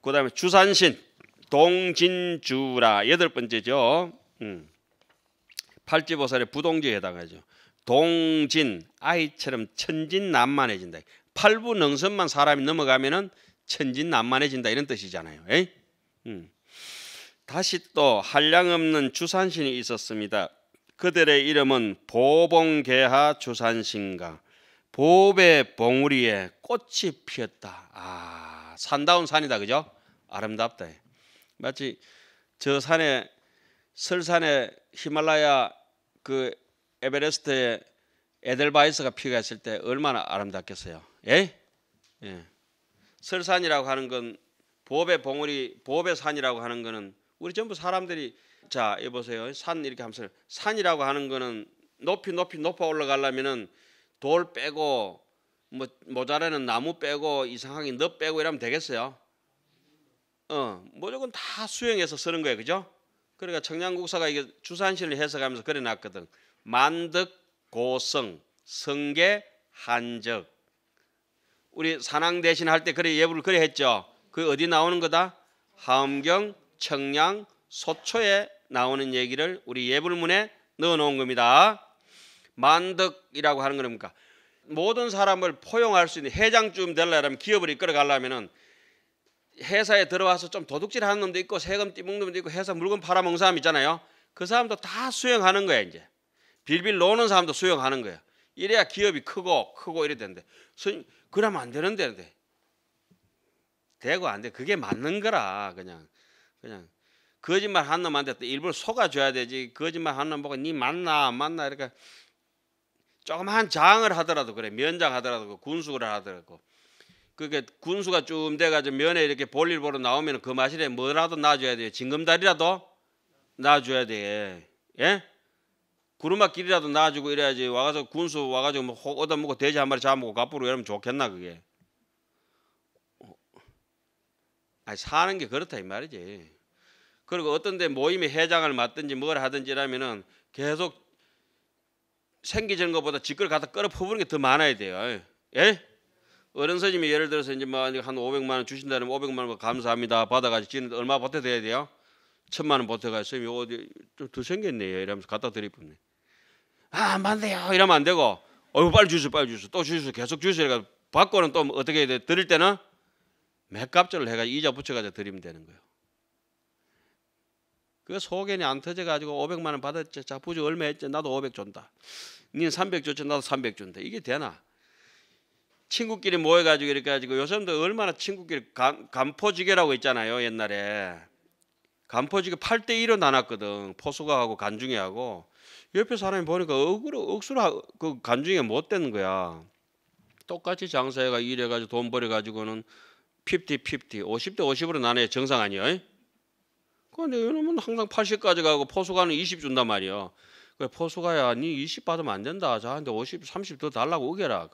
그다음에 주산신 동진주라 여덟 번째죠. 음. 팔찌보살의 부동지에 해당하죠. 동진 아이처럼 천진난만해진다. 팔부능선만 사람이 넘어가면은 천진난만해진다 이런 뜻이잖아요. 음. 다시 또 한량없는 주산신이 있었습니다. 그들의 이름은 보봉계하 주산신가 보배 봉우리에 꽃이 피었다. 아. 산다운 산이다 그죠? 아름답다. 마치 저 산에 설산에 히말라야 그 에베레스트에 에델바이스가 피가 있을 때 얼마나 아름답겠어요. 예? 예. 설산이라고 하는 건 보배 봉우리 보배 산이라고 하는 거는 우리 전부 사람들이 자, 여 보세요. 산 이렇게 하면서 산이라고 하는 거는 높이 높이 높아 올라가려면은 돌 빼고 뭐 모자라는 나무 빼고 이상하게 너 빼고 이러면 되겠어요? 어, 무조건 다 수용해서 쓰는 거예요, 그죠? 그러니까 청량국사가 이게 주산신을 해석하면서 그려놨거든. 만득 고성 성계 한적. 우리 산앙 대신 할 때 그래 예불을 그래 했죠. 그 어디 나오는 거다? 함경, 청량, 소초에 나오는 얘기를 우리 예불문에 넣어 놓은 겁니다. 만덕이라고 하는 거니까 모든 사람을 포용할 수 있는 회장쯤 되려면 기업을 이끌어 가려면은 회사에 들어와서 좀 도둑질 하는 놈도 있고 세금 띠먹는 놈도 있고 회사 물건 팔아먹는 사람 있잖아요. 그 사람도 다 수용하는 거야 이제. 빌빌 노는 사람도 수용하는 거야. 이래야 기업이 크고 크고 이래 되는데 스님 그러면 안 되는데 데 되고 안 돼. 그게 맞는 거라 그냥 그냥 거짓말 한 놈한테 또 일부러 속아줘야 되지. 거짓말 한놈 보고 니 맞나 안 맞나 이러니까 조그마한 장을 하더라도 그래 면장 하더라도 그 군수를 하더라도 그게 군수가 쭉 돼가지고 면에 이렇게 볼일 보러 나오면 그 마실에 뭐라도 놔줘야 돼요 징검다리라도 놔줘야 돼 예? 구루마길이라도 놔주고 이래야지 와가지고 군수 와가지고 뭐 얻어먹고 돼지 한 마리 잡아먹고 갑부로 이러면 좋겠나 그게 어. 아니 사는 게 그렇다 이 말이지 그리고 어떤 데 모임의 회장을 맡든지 뭘 하든지 라면은 계속 생기지는 것보다 직걸 갖다 끌어 퍼부는 게 더 많아야 돼요. 예? 어른 선생님이 예를 들어서 이제 뭐한 500만 원 주신다면 500만 원 감사합니다. 받아가지고 지는 얼마 보태돼야 돼요? 천만 원 보태가지고 선생님 어디 좀 더 생겼네요. 이러면서 갖다 드릴 뿐이. 아, 안 돼요. 이러면 안 되고. 어유 빨리 주세요. 빨리 주세요. 또 주세요. 계속 주세요. 그러니까 받고는 또 어떻게 해야 돼? 드릴 때는 맥값절을 해가지고 이자 붙여가지고 드리면 되는 거예요. 그 소견이 안 터져 가지고 500만 원 받았지. 자, 부지 얼마 했지? 나도 500 준다. 니는 300 줬지. 나도 300 준다. 이게 되나? 친구끼리 모여 가지고 이렇게 가지고 요즘도 얼마나 친구끼리 간, 간포지게라고 있잖아요, 옛날에. 간포지게 8대 1로 나눴거든. 포수가하고 간중이하고. 옆에 사람이 보니까 억으로 억수로 그 간중이가 못 되는 거야. 똑같이 장사해가 일해가지고 돈 벌어가지고는 50, 50, 50대 50으로 나눠야 정상 아니에요. 근데 이놈은 항상 80까지 가고 포수가는 20 준단 말이요. 그래, 포수가야, 니 20 받으면 안 된다. 자, 한데 50, 30 더 달라고 오게라.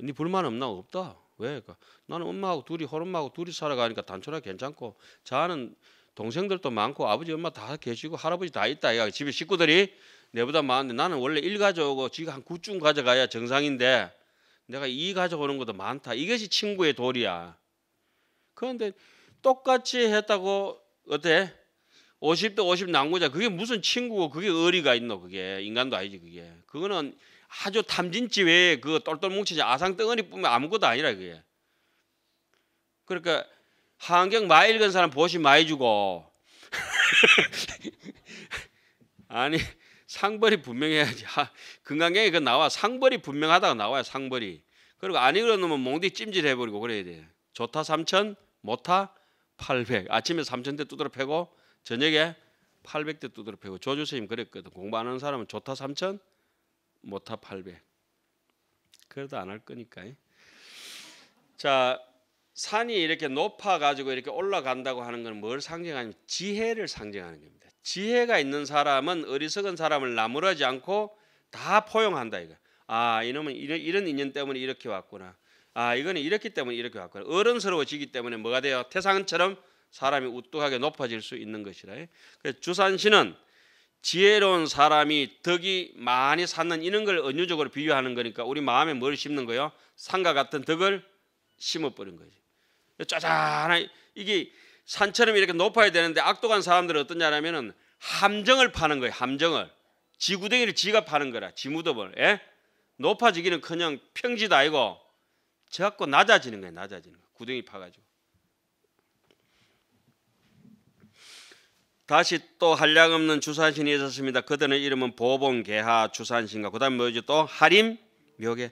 니 불만 없나? 없다. 왜? 그러니까 나는 엄마하고 둘이, 홀엄마하고 둘이 살아가니까 단촐하게 괜찮고, 자는 동생들도 많고, 아버지, 엄마 다 계시고, 할아버지 다 있다. 야, 집에 식구들이 내보다 많은데 나는 원래 일가져오고 지금 한 9쯤 가져가야 정상인데 내가 이 가져오는 것도 많다. 이것이 친구의 도리야. 그런데 똑같이 했다고 어때? 50대 50 난구자 그게 무슨 친구고 그게 어리가 있노 그게 인간도 아니지 그게 그거는 아주 탐진치 외에 그 똘똘 뭉치지 아상덩어리 뿐면 아무것도 아니라 그게 그러니까 환경 많이 읽은 사람 보시 많이 주고 아니 상벌이 분명해야지 아, 건강경에 그 나와 상벌이 분명하다고 나와요 상벌이 그리고 안 읽은 놈면 몽디 찜질해버리고 그래야 돼 좋다 3천 못타 0 0 아침에 삼천 대 두드려 패고 저녁에 800대 두드려 패고 조주 선님 그랬거든. 공부 하는 사람은 좋다 3천, 못하 800. 그래도 안 할 거니까. 자, 산이 이렇게 높아 가지고 이렇게 올라간다고 하는 건 뭘 상징하냐면 지혜를 상징하는 겁니다. 지혜가 있는 사람은 어리석은 사람을 나무라지 않고 다 포용한다 이거. 아, 이놈은 이런 이런 인연 때문에 이렇게 왔구나. 아, 이거는 이렇기 때문에 이렇게 왔구나. 어른스러워지기 때문에 뭐가 돼요? 태상처럼 사람이 우뚝하게 높아질 수 있는 것이라. 주산시는 지혜로운 사람이 덕이 많이 사는 이런 걸 은유적으로 비유하는 거니까 우리 마음에 뭘 심는 거요? 산과 같은 덕을 심어버린 거지. 짜잔 이게 산처럼 이렇게 높아야 되는데 악독한 사람들은 어떠냐면은 함정을 파는 거예요. 함정을 지구덩이를 지가 파는 거라. 지무덤을. 예? 높아지기는 그냥 평지도 아니고 저 낮아지는 거예요. 낮아지는 거. 구덩이 파가지고. 다시 또 한량없는 주산신이 있었습니다. 그들의 이름은 보봉 개하, 주산신과 그 다음에 뭐지또 하림, 묘계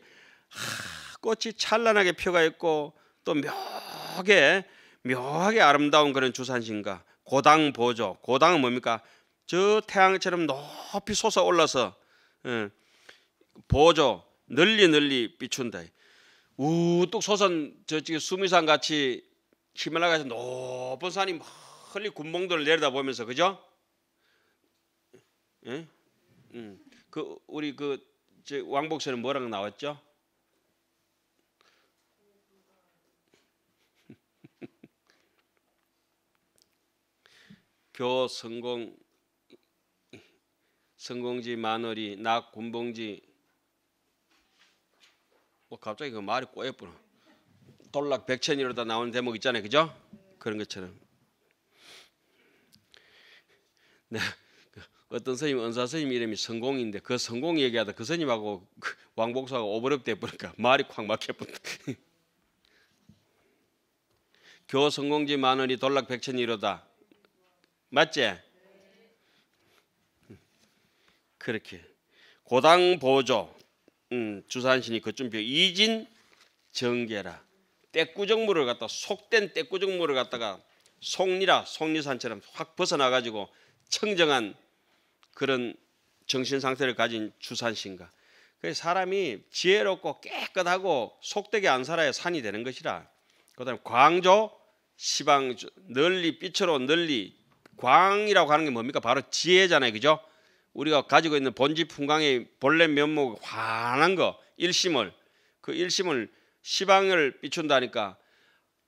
하, 꽃이 찬란하게 피어가 있고 또 묘하게 묘하게 아름다운 그런 주산신과 고당 보조 고당은 뭡니까? 저 태양처럼 높이 솟아 올라서 예, 보조 널리 널리 비춘다. 우뚝 솟은 저쪽에 수미산 같이 히말라야에서 높은 산이 막 헐리 군봉도를 내려다보면서 그죠? 응? 응. 그 우리 그 왕복선은 뭐라고 나왔죠? 교 성공 성공지 마늘이 낙 군봉지 뭐 갑자기 그 말이 꼬였구나. 돌락 백천이로다 나오는 대목 있잖아요, 그죠? 그런 것처럼 네. 그 어떤 선생님 은사 선생님 이름이 성공인데 그 성공 얘기하다 그선생님하고 그 왕복사가 오버랩 돼 버니까 말이 콱 막혀 버렸다. 교 성공지 마늘이 돌락 백천이로다. 맞지? 그렇게 고당 보조 음, 주산신이 그쯤 비 이진 정계라 떼꾸정물을 갖다 속된 떼꾸정물을 갖다가 속리라 속리산처럼 확 벗어나 가지고 청정한 그런 정신 상태를 가진 주산신가. 그래서 사람이 지혜롭고 깨끗하고 속되게 안 살아야 산이 되는 것이라. 그다음 광조 시방 널리 빛으로 널리 광이라고 하는 게 뭡니까? 바로 지혜잖아요, 그죠? 우리가 가지고 있는 본지 풍광의 본래 면목 환한 거 일심을 그 일심을 시방을 비춘다니까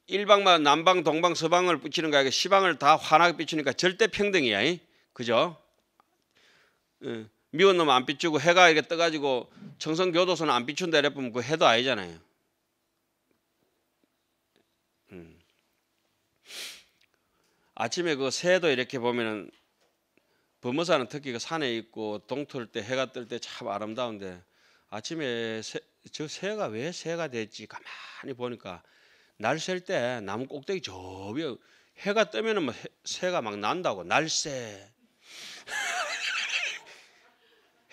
일방만 남방 동방 서방을 비치는 거야 시방을 다 환하게 비추니까 절대 평등이야. 이? 그죠? 예. 미운 놈안 비추고 해가 이렇게 떠가지고 청성 교도소는 안 비춘다 이랬으면 그 해도 아니잖아요. 음. 아침에 그 새도 이렇게 보면은 범어사는 특히 그 산에 있고 동틀 때 해가 뜰 때 참 아름다운데 아침에 새, 저 새가 왜 새가 됐지 가만히 보니까 날 셀 때 나무 꼭대기 저 위에 해가 뜨면은 뭐 해, 새가 막 난다고 날새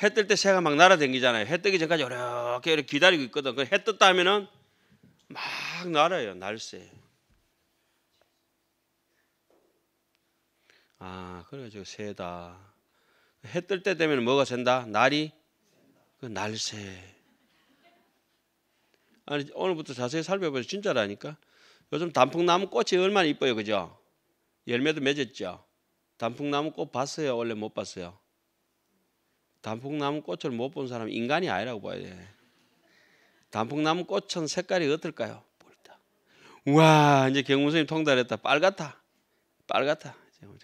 해뜰때 새가 막 날아다니잖아요. 해 뜨기 전까지 이렇게 이렇게 기다리고 있거든. 그해 떴다 하면은 막 날아요. 날새. 아, 그래가지고 새다. 해 뜰 때 되면 뭐가 샌다? 날이? 그 날새. 아니 오늘부터 자세히 살펴보세요. 진짜라니까. 요즘 단풍나무 꽃이 얼마나 이뻐요, 그죠? 열매도 맺었죠. 단풍나무 꽃 봤어요? 원래 못 봤어요? 단풍나무 꽃을 못 본 사람 인간이 아니라고 봐야 돼. 단풍나무 꽃은 색깔이 어떨까요? 뿔다. 와 이제 경무선님 통달했다. 빨갛다. 빨갛다. 뭐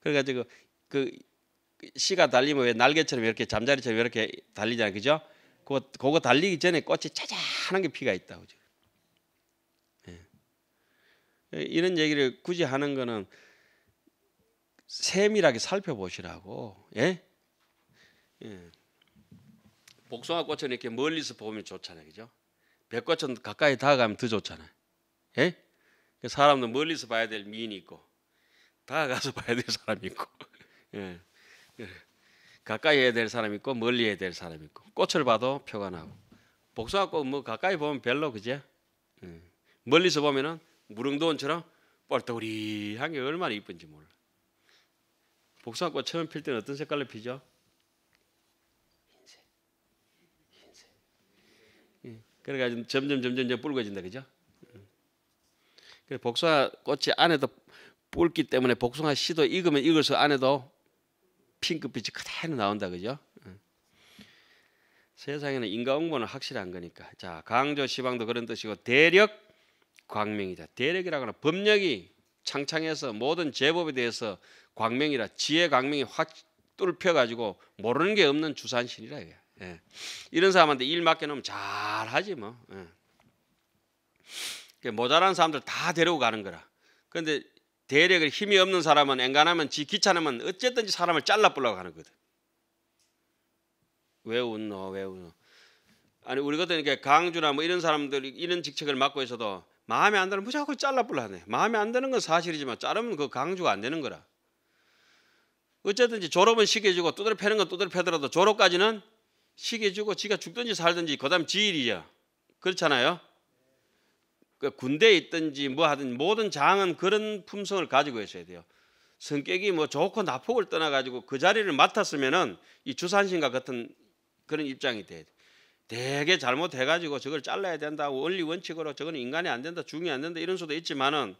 그러니까 지금 그, 그, 그 씨가 달리면 왜 날개처럼 이렇게 잠자리처럼 이렇게 달리잖아요, 그죠? 그거, 그거 달리기 전에 꽃이 짜잔한 게 피가 있다고 지금. 예. 이런 얘기를 굳이 하는 거는 세밀하게 살펴보시라고. 예? 예. 복숭아 꽃은 이렇게 멀리서 보면 좋잖아요, 그죠? 백꽃은 가까이 다가가면 더 좋잖아요. 예? 그 사람도 멀리서 봐야 될 미인이 있고 다가가서 봐야 될 사람이 있고 예. 예. 가까이 해야 될 사람이 있고 멀리 해야 될 사람이 있고 꽃을 봐도 표가 나고 복숭아 꽃뭐 가까이 보면 별로 그죠? 예. 멀리서 보면은 무릉도원처럼 뻘떠리한 게 얼마나 이쁜지 몰라. 복숭아꽃 처음 필 때는 어떤 색깔로 피죠? 흰색. 흰색. 예. 그래가지고 그러니까 점점 점점 점 붉어진다 그죠? 음. 그래 복숭아 꽃이 안에도 붉기 때문에 복숭아 씨도 익으면 익을수 안에도 핑크빛이 그대로 나온다 그죠? 음. 세상에는 인과응보는 확실한 거니까 자 강조 시방도 그런 뜻이고 대력 광명이다 대력이라고는 법력이 창창해서 모든 제법에 대해서 광명이라 지혜 광명이 확 뚫혀 가지고 모르는 게 없는 주산신이라 이게. 예. 이런 사람한테 일 맡겨 놓으면 잘 하지 뭐. 예. 그러니까 모자란 사람들 다 데리고 가는 거라. 그런데 대략 힘이 없는 사람은 앵간하면 지 귀찮으면 어쨌든지 사람을 잘라 보려고 하는 거든. 왜 웃노? 왜 웃노? 아니 우리 같은 이렇게 강주나 뭐 이런 사람들 이 이런 직책을 맡고 있어도 마음에 안 드는 무조건 잘라불라네. 마음에 안 드는 건 사실이지만 자르면 그 강조가 안 되는 거라. 어쨌든지 졸업은 시켜주고 두드려 패는 건 두드려 패더라도 졸업까지는 시켜주고 지가 죽든지 살든지 그다음 지일이야. 그렇잖아요. 그 군대에 있든지 뭐 하든 지 모든 장은 그런 품성을 가지고 있어야 돼요. 성격이 뭐 좋고 나쁘고를 떠나가지고 그 자리를 맡았으면은 이 주산신과 같은 그런 입장이 돼야 돼. 되게 잘못해가지고 저걸 잘라야 된다 원리 원칙으로 저건 인간이 안 된다 중이 안 된다 이런 수도 있지만은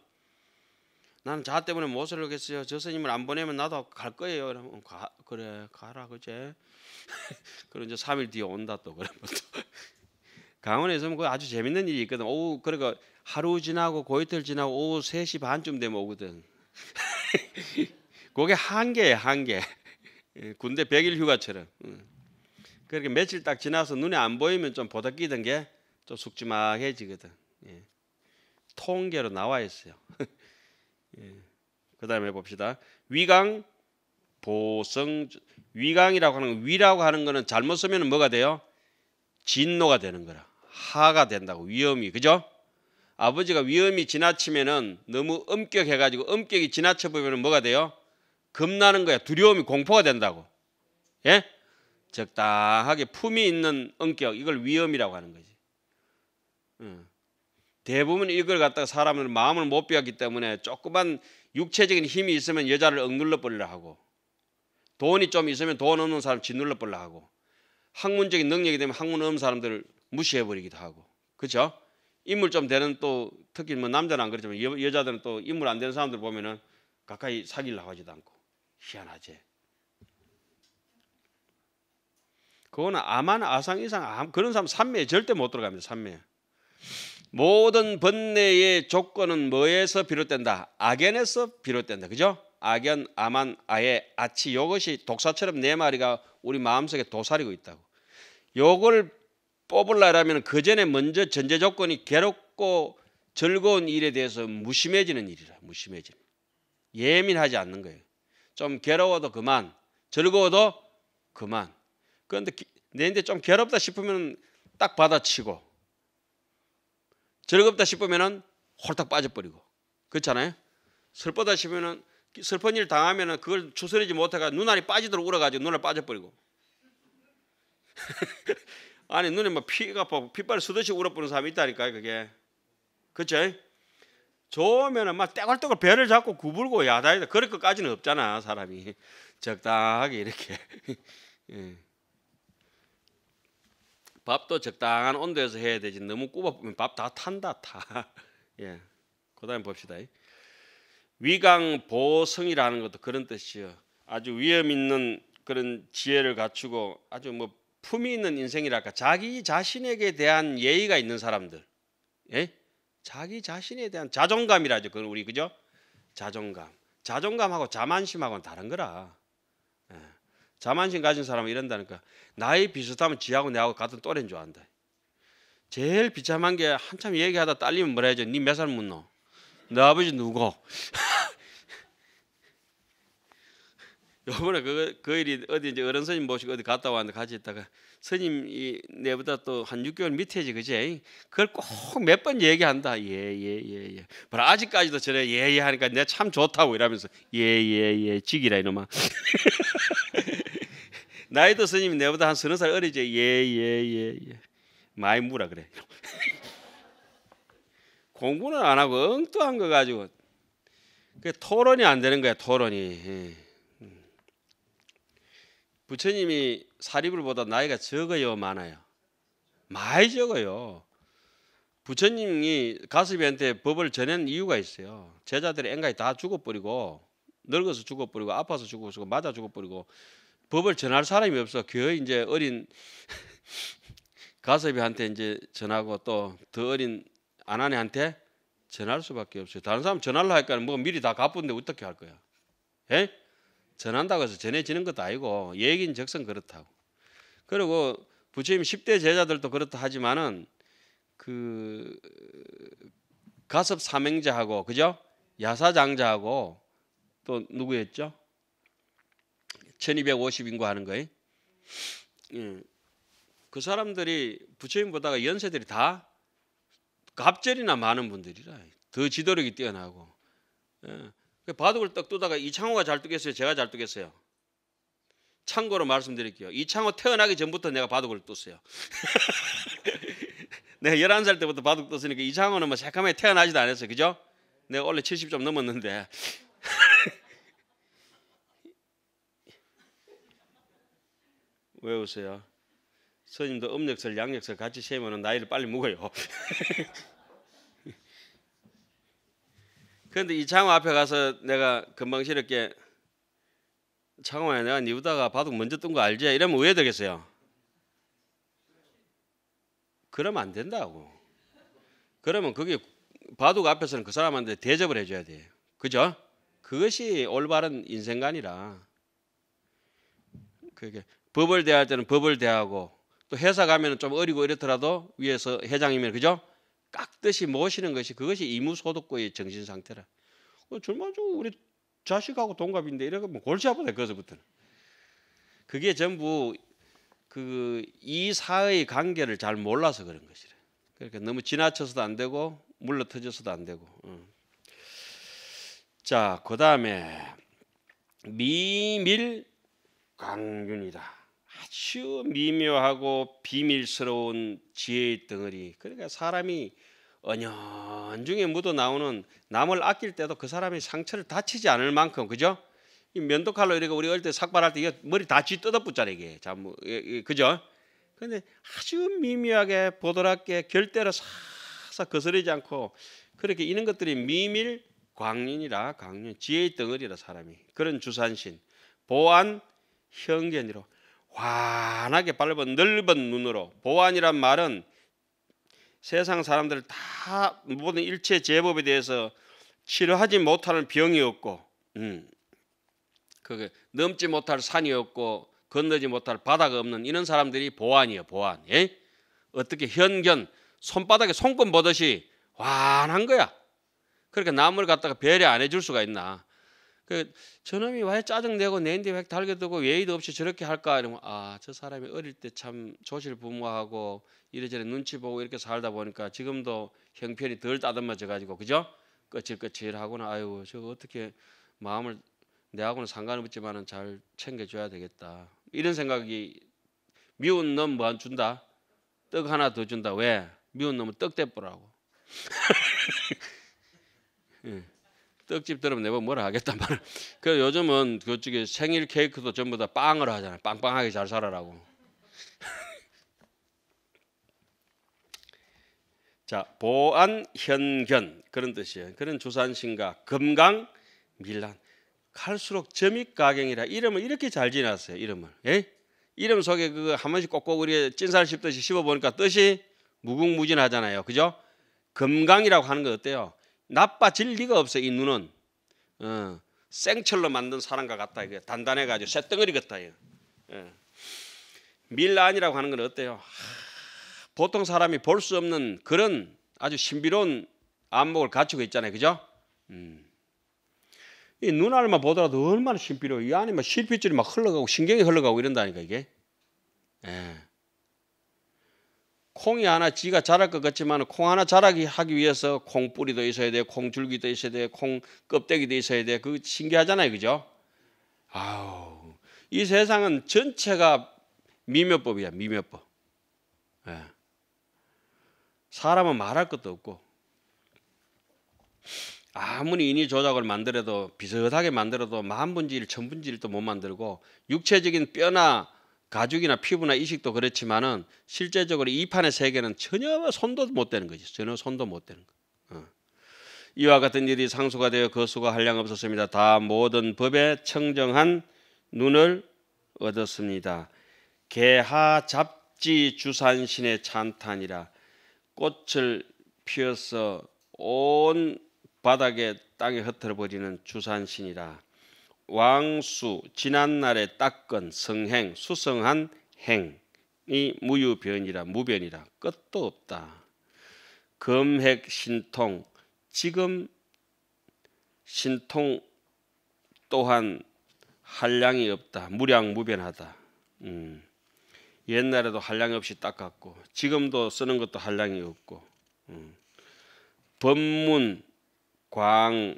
나는 자 때문에 못 살겠어요 저 스님을 안 보내면 나도 갈 거예요 그러면 가, 그래 가라 그제 그런 이제 3일 뒤에 온다 또 그러면 또 강원에서 그 아주 재밌는 일이 있거든 오후 그러니까 하루 지나고 고이틀 지나고 오후 3시 반쯤 되면 오거든 그게 한개예 한개 군대 100일 휴가처럼 그렇게 며칠 딱 지나서 눈에 안 보이면 좀보다끼던게 좀 숙지막해지거든. 예. 통계로 나와 있어요. 예. 그다음에 봅시다. 위강 보성 위강이라고 하는 위라고 하는 거는 잘못 쓰면 뭐가 돼요? 진노가 되는 거라. 하가 된다고 위험이 그죠? 아버지가 위험이 지나치면은 너무 엄격해가지고 엄격이 지나쳐 보면은 뭐가 돼요? 겁나는 거야. 두려움이 공포가 된다고. 예? 적당하게 품이 있는 엄격 이걸 위험이라고 하는 거지. 대부분 이걸 갖다가 사람은 마음을 못 비웠기 때문에 조그만 육체적인 힘이 있으면 여자를 억눌러 버리려 하고 돈이 좀 있으면 돈 없는 사람 짓눌러 버리려 하고 학문적인 능력이 되면 학문 없는 사람들을 무시해 버리기도 하고 그죠? 인물 좀 되는 또 특히 뭐 남자는 안 그렇지만 여, 자들은또 인물 안 되는 사람들 보면은 가까이 사귈라 하지도 않고 희한하지. 그거는 암한 아상 이상 그런 사람 삼매에 절대 못 들어갑니다. 삼매. 모든 번뇌의 조건은 뭐에서 비롯된다? 악연에서 비롯된다. 그죠? 악연, 암한, 아예, 아치 이것이 독사처럼 네 마리가 우리 마음속에 도사리고 있다고. 요걸 뽑으려면 그 전에 먼저 전제 조건이 괴롭고 즐거운 일에 대해서 무심해지는 일이라. 무심해지는. 예민하지 않는 거예요. 좀 괴로워도 그만, 즐거워도 그만. 그런데 내인데 좀 괴롭다 싶으면 딱 받아치고 즐겁다 싶으면은 홀딱 빠져버리고 그렇잖아요. 슬퍼다 싶으면은 슬픈 일 당하면은 그걸 추스르지 못해가 눈알이 빠지도록 울어가지고 눈알 빠져버리고 아니 눈에 막 뭐 피가 핏발 쓰듯이 울어버리는 사람이 있다니까요 그게 그쵸? 좋으면은 막 떼굴떼굴 배를 잡고 구불고 야다이다 그럴 것까지는 없잖아 사람이 적당하게 이렇게 예. 밥도 적당한 온도에서 해야 되지 너무 굽어보면 밥 다 탄다 타. 예. 그다음에 봅시다. 위강 보성이라는 것도 그런 뜻이요. 아주 위험 있는 그런 지혜를 갖추고 아주 뭐 품이 있는 인생이랄까 자기 자신에게 대한 예의가 있는 사람들. 예? 자기 자신에 대한 자존감이라죠. 그건 우리 그죠? 자존감. 자존감하고 자만심하고는 다른 거라. 자만심 가진 사람은 이런다니까. 나이 비슷하면 지하고 내하고 같은 또래인 줄 안다. 제일 비참한 게 한참 얘기하다 딸리면 뭐라 해야죠. 니 몇 살 묻노? 너 아버지 누구? 요번에 그, 그 일이 어디 이제 어른 스님 모시고 어디 갔다 왔는데 같이 있다가 스님이 내보다 또 한 6개월 밑에지 그제 그걸 꼭 몇 번 얘기한다 예 예 예 예, 예, 예. 예. 뭐 아직까지도 저래 예예 예 하니까 내가참 좋다고 이러면서 예 예예 예, 예, 지기라 이놈아 나이도 스님이 내보다 한 서너 살 어리지 예예 예 예, 예, 예, 많이 물라 그래 공부는 안 하고 엉뚱한 거 가지고 그 토론이 안 되는 거야 토론이 예. 부처님이 사리불보다 나이가 적어요, 많아요? 많이 적어요. 부처님이 가스비한테 법을 전한 이유가 있어요. 제자들이 앵간히 다 죽어버리고 늙어서 죽어버리고 아파서 죽어버리고 맞아 죽어버리고 법을 전할 사람이 없어. 겨우 이제 어린 가섭이한테 이제 전하고 또 더 어린 아난이한테 전할 수밖에 없어요. 다른 사람 전하려 할까 뭐 미리 다 갚은데 어떻게 할 거야? 예? 전한다고 해서 전해지는 것도 아니고 얘긴 기 적성 그렇다고. 그리고 부처님 10대 제자들도 그렇다 하지만은 그 가섭 사명자하고 그죠? 야사장자하고 또 누구였죠? 1250인구 하는 거예요. 그 사람들이 부처님보다가 연세들이 다 갑절이나 많은 분들이라 더 지도력이 뛰어나고 예. 그 바둑을 떡 두다가 이창호가 잘뚝겠어요 제가 잘뚝겠어요 참고로 말씀드릴게요. 이창호 태어나기 전부터 내가 바둑을 떴어요. 내가 11살 때부터 바둑 떴으니까 이창호는 뭐새카게 태어나지도 않았어요. 그죠? 내가 원래 70좀 넘었는데. 왜 웃어요? 선생님도 음력설 양력설 같이 세면 나이를 빨리 먹어요. 그런데 이 장어 앞에 가서 내가 금방스럽게 장어야 내가 니우다가 바둑 먼저 뜬 거 알지? 이러면 왜되겠어요 그러면 안 된다고. 그러면 그게 바둑 앞에서는 그 사람한테 대접을 해줘야 돼요. 그죠? 그것이 올바른 인생관이라. 그게 법을 대할 때는 법을 대하고 또 회사 가면은 좀 어리고 이렇더라도 위에서 회장이면 그죠? 깍듯이 모시는 것이 그것이 이무소득고의 정신 상태라. 어, 젊어 뭐 우리 자식하고 동갑인데 이러면 뭐 골치 아프다 그것부터는. 그게 전부 그 이 사의 관계를 잘 몰라서 그런 것이래. 그러니까 너무 지나쳐서도 안 되고 물러 터져서도 안 되고. 어. 자, 그 다음에 미밀 강균이다. 아주 미묘하고 비밀스러운 지혜의 덩어리. 그러니까 사람이 언연 중에 묻어 나오는 남을 아낄 때도 그 사람이 상처를 다치지 않을 만큼 그죠? 이 면도칼로 이렇게 우리 어릴 때 삭발할 때 이거 머리 다 쥐 뜯어붙잖아 이게 자뭐 예, 예, 그죠? 근데 아주 미묘하게 보드랍게 결대로 싹싹 거스르지 않고 그렇게 이런 것들이 미밀 광인이라 광인 지혜의 덩어리라 사람이 그런 주산신 보안 형견이로 환하게 밟은 넓은 눈으로 보안이란 말은 세상 사람들 다 모든 일체 제법에 대해서 치료하지 못하는 병이었고 음, 그게 넘지 못할 산이없고 건너지 못할 바다가 없는 이런 사람들이 보안이에요 보안 예? 어떻게 현견 손바닥에 손금 보듯이 환한 거야 그렇게 남을 갖다가 배려 안 해줄 수가 있나 그 저놈이 왜 짜증내고 내인데 왜 달겨두고 예의도 없이 저렇게 할까 이러면 아 저 사람이 어릴 때 참 조실 부모하고 이래저래 눈치 보고 이렇게 살다 보니까 지금도 형편이 덜 따듬어져 가지고 그죠? 끄칠끄칠하고는 아유 저 어떻게 마음을 내하고는 상관없지만은 잘 챙겨줘야 되겠다 이런 생각이 미운 놈 뭐 안 준다 떡 하나 더 준다 왜 미운 놈은 떡 대뿌라고 예. 떡집들은 내가 뭐라 하겠단 말이야. 그 요즘은 그쪽에 생일 케이크도 전부 다 빵으로 하잖아요. 빵빵하게 잘 살아라고. 자, 보안 현견 그런 뜻이에요. 그런 조산 신과 금강 밀란. 갈수록 점입가경이라 이름을 이렇게 잘 지났어요. 이름을. 예? 이름 속에 그 한 번씩 꼭꼭 우리 찐살 씹듯이 씹어 보니까 뜻이 무궁무진하잖아요. 그죠? 금강이라고 하는 거 어때요? 나빠질 리가 없어 이 눈은 어, 생철로 만든 사람과 같다 이게 단단해 가지고 쇳덩어리 같다 이거 예. 밀란이라고 하는 건 어때요? 하, 보통 사람이 볼 수 없는 그런 아주 신비로운 안목을 갖추고 있잖아요, 그죠? 음. 이 눈알만 보더라도 얼마나 신비로워. 이 안에 막 실핏줄이 막 흘러가고 신경이 흘러가고 이런다니까 이게. 예. 콩이 하나 지가 자랄 것 같지만 콩 하나 자라기 하기 위해서 콩 뿌리도 있어야 돼, 콩 줄기도 있어야 돼, 콩 껍데기도 있어야 돼. 그 신기하잖아요, 그죠? 아우, 이 세상은 전체가 미묘법이야, 미묘법. 예. 사람은 말할 것도 없고 아무리 인위 조작을 만들어도 비슷하게 만들어도 만 분지 일, 천 분지 일도 못 만들고 육체적인 뼈나 가죽이나 피부나 이식도 그렇지만은 실제적으로 이 판의 세계는 전혀 손도 못 대는 거지. 전혀 손도 못 대는 거. 어. 이와 같은 일이 상수가 되어 거수가 한량 없었습니다. 다 모든 법에 청정한 눈을 얻었습니다. 개하 잡지 주산신의 찬탄이라 꽃을 피어서 온 바닥에 땅에 흩어버리는 주산신이라 왕수, 지난날에 닦은 성행, 수성한 행이 무유변이라 무변이라 끝도 없다. 검핵 신통, 지금 신통 또한 한량이 없다. 무량무변하다. 음. 옛날에도 한량 없이 닦았고 지금도 쓰는 것도 한량이 없고 음. 법문, 광,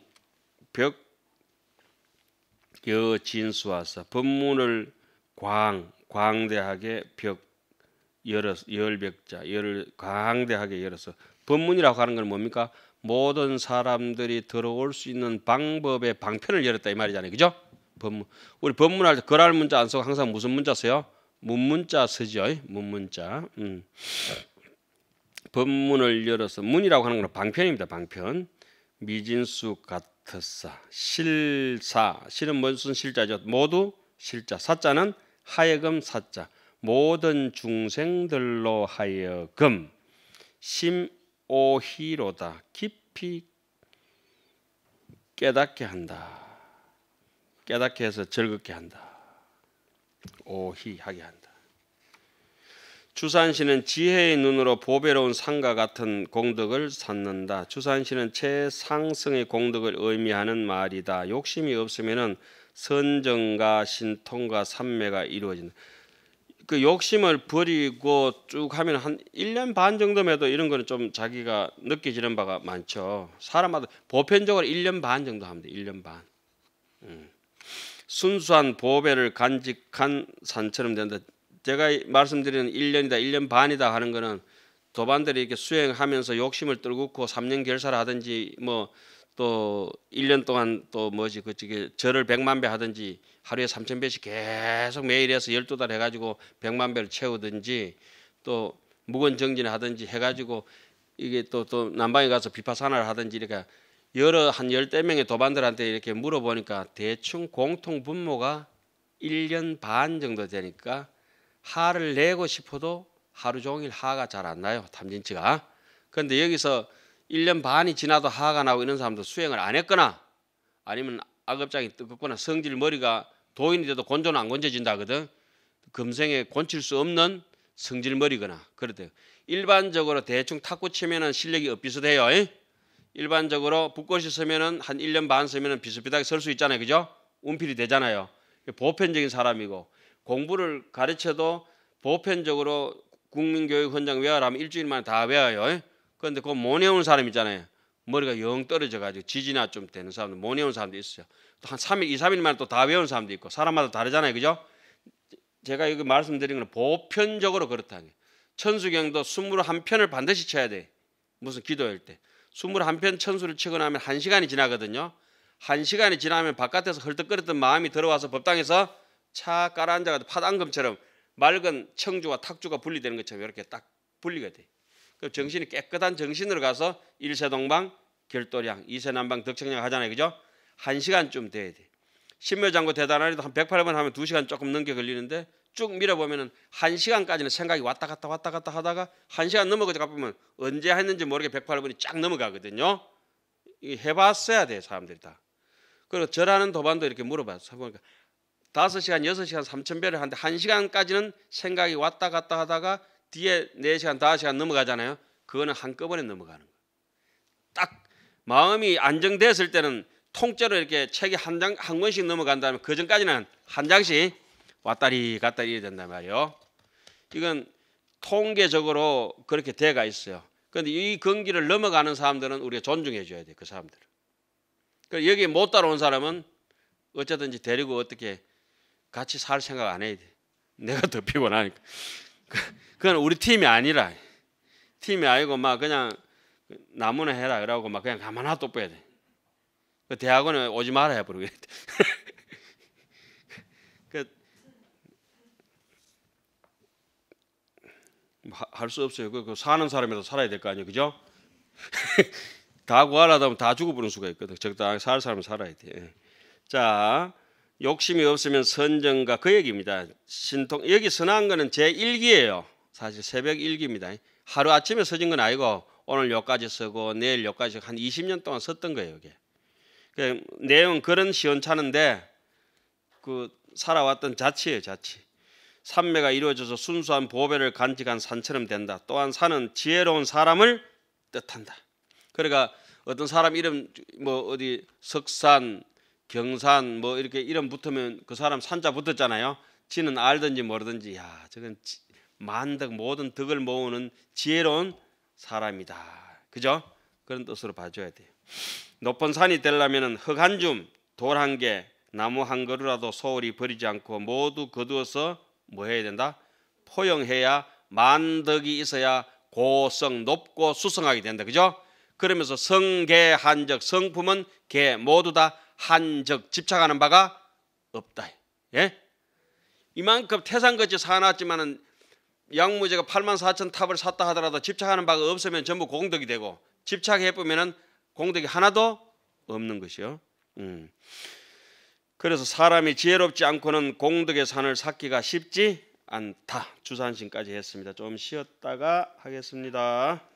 벽여 그 진수하사 법문을 광 광대하게 벽 열어 열벽자 열 광대하게 열어서 법문이라고 하는 건 뭡니까? 모든 사람들이 들어올 수 있는 방법의 방편을 열었다 이 말이잖아요. 그죠? 법문. 우리 법문할 때 거랄 문자 안 쓰고 항상 무슨 문자 써요? 문문자 쓰죠. 문문자. 음. 법문을 열어서 문이라고 하는 건 방편입니다. 방편. 미진수 같 같으사 실사 실은 무슨 실자죠? 모두 실자 사자는 하여금 사자 모든 중생들로 하여금 심오희로다 깊이 깨닫게 한다 깨닫게 해서 즐겁게 한다 오희하게 한다 추산시는 지혜의 눈으로 보배로운 상과 같은 공덕을 쌓는다. 추산시는 최상승의 공덕을 의미하는 말이다. 욕심이 없으면은 선정과 신통과 삼매가 이루어진다. 그 욕심을 버리고 쭉 하면 한 1년 반 정도면 도 이런 거는 좀 자기가 느끼지는 바가 많죠. 사람마다 보편적으로 1년 반 정도 하면 돼. 1년 반. 음. 순수한 보배를 간직한 산처럼 된다. 제가 말씀드리는 1년이다 1년 반이다 하는 거는 도반들이 이렇게 수행하면서 욕심을 떨구고 3년 그 결사를 하든지 뭐 또 1년 동안 또 뭐지 그 저기 절을 100만 배 하든지 하루에 3천 배씩 계속 매일 해서 12달 해 가지고 100만 배를 채우든지 또 묵은 정진을 하든지 해 가지고 이게 또 또 남방에 가서 비파산을 하든지 이렇게 여러 한 열대 명의 도반들한테 이렇게 물어보니까 대충 공통 분모가 1년 반 정도 되니까 하를 내고 싶어도 하루 종일 하가 잘 안 나요. 탐진치가. 그런데 여기서 1년 반이 지나도 하가 나고 이런 사람도 수행을 안 했거나 아니면 악업장이 뜨겁거나 성질 머리가 도인이 돼도 건조는 안 건져진다거든. 금생에 곤칠 수 없는 성질 머리거나 그렇대요. 일반적으로 대충 탁구 치면은 실력이 비슷해요. 일반적으로 붓꽃이 서면은 한 1년 반 서면은 비슷비슷하게 설수 있잖아요. 그죠? 운필이 되잖아요. 보편적인 사람이고 공부를 가르쳐도 보편적으로 국민교육 헌장 외워라면 일주일 만에 다 외워요. 그런데 그모못온 사람 있잖아요. 머리가 영 떨어져 가지고 지지나 좀 되는 사람도 못외우 사람도 있어요. 또 한 3일, 2, 3일 만에 또다외운 사람도 있고 사람마다 다르잖아요. 그죠? 제가 여기 말씀드린 건 보편적으로 그렇다니. 천수경도 21편을 반드시 쳐야 돼. 무슨 기도할 때. 21편 천수를 치고 나면 1시간이 지나거든요. 1시간이 지나면 바깥에서 헐떡거렸던 마음이 들어와서 법당에서 차 깔아앉아가지고 파당금처럼 맑은 청주와 탁주가 분리되는 것처럼 이렇게 딱 분리가 돼. 그 정신이 깨끗한 정신으로 가서 1세 동방 결도량, 2세 남방 덕청량 하잖아요. 그죠? 한 시간쯤 돼야 돼. 신묘장구 대단하리도 한 108번 하면 2시간 조금 넘게 걸리는데 쭉 밀어보면은 한시간까지는 생각이 왔다 갔다 왔다 갔다 하다가 한시간 넘어가지고 가보면 언제 했는지 모르게 108번이 쫙 넘어가거든요. 이 해봤어야 돼, 사람들이 다. 그리고 절하는 도반도 이렇게 물어봤어. 보니까 그러니까 5 시간 6 시간 삼천 배를 하는데 한시간까지는 생각이 왔다 갔다 하다가 뒤에 4시간5 시간 넘어가잖아요. 그거는 한꺼번에 넘어가는 거예요. 딱 마음이 안정됐을 때는 통째로 이렇게 책이 한 장, 한 권씩 넘어간다면 그 전까지는 한 장씩 왔다리 갔다리 해야 된단 말이에요. 이건 통계적으로 그렇게 돼가 있어요. 그런데 이 경기를 넘어가는 사람들은 우리가 존중해 줘야 돼, 그 사람들을. 여기 못 따라온 사람은 어쨌든지 데리고 어떻게 같이 살 생각 안 해야 돼. 내가 더 피곤하니까. 그건 우리 팀이 아니라 팀이 아니고 막 그냥 나무나 해라 그러고 막 그냥 가만 히 놔둬 빼야 돼. 그 대학원에 오지 말아 해버리고 그, 뭐 할수 없어요. 그, 그, 사는 사람이라도 살아야 될 거 아니에요, 그죠? 다 구하려다 보면 다 죽어버리는 수가 있거든. 적당히 살 사람은 살아야 돼. 예. 자, 욕심이 없으면 선정과그역입니다 신통 여기 선한 거는 제 일기예요. 사실 새벽 일기입니다. 하루 아침에 써진 건 아니고 오늘 여기까지 쓰고 내일 여기까지 한 20년 동안 썼던 거예요. 이게 그 내용 그런 시원찮은데 그 살아왔던 자치예요, 자치. 산매가 이루어져서 순수한 보배를 간직한 산처럼 된다. 또한 산은 지혜로운 사람을 뜻한다. 그러니까 어떤 사람 이름 뭐 어디 석산 경산 뭐 이렇게 이름 붙으면 그 사람 산자 붙었잖아요. 지는 알든지 모르든지 야 저건 만덕 모든 덕을 모으는 지혜로운 사람이다. 그죠? 그런 뜻으로 봐줘야 돼요. 높은 산이 되려면 흙한 줌, 돌 한 개, 나무 한 그루라도 소홀히 버리지 않고 모두 거두어서 뭐 해야 된다? 포용해야 만덕이 있어야 고성 높고 수성하게 된다. 그죠? 그러면서 성계한적 성품은 개 모두 다 한적 집착하는 바가 없다. 예? 이만큼 태산거지 사놨지만은 양무제가 8만 4천 탑을 샀다 하더라도 집착하는 바가 없으면 전부 공덕이 되고 집착해 보면 공덕이 하나도 없는 것이요. 음. 그래서 사람이 지혜롭지 않고는 공덕의 산을 쌓기가 쉽지 않다. 주산신까지 했습니다. 좀 쉬었다가 하겠습니다.